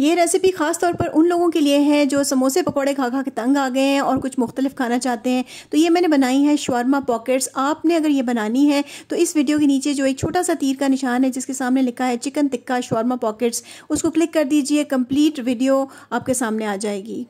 ये रेसिपी ख़ास तौर पर उन लोगों के लिए है जो समोसे पकौड़े खा खा के तंग आ गए हैं और कुछ मुख्तलिफ खाना चाहते हैं तो ये मैंने बनाई है शॉर्मा पॉकेट्स आपने अगर ये बनानी है तो इस वीडियो के नीचे जो एक छोटा सा तीर का निशान है जिसके सामने लिखा है चिकन टिक्का शॉर्मा पॉकेट्स उसको क्लिक कर दीजिए कंप्लीट वीडियो आपके सामने आ जाएगी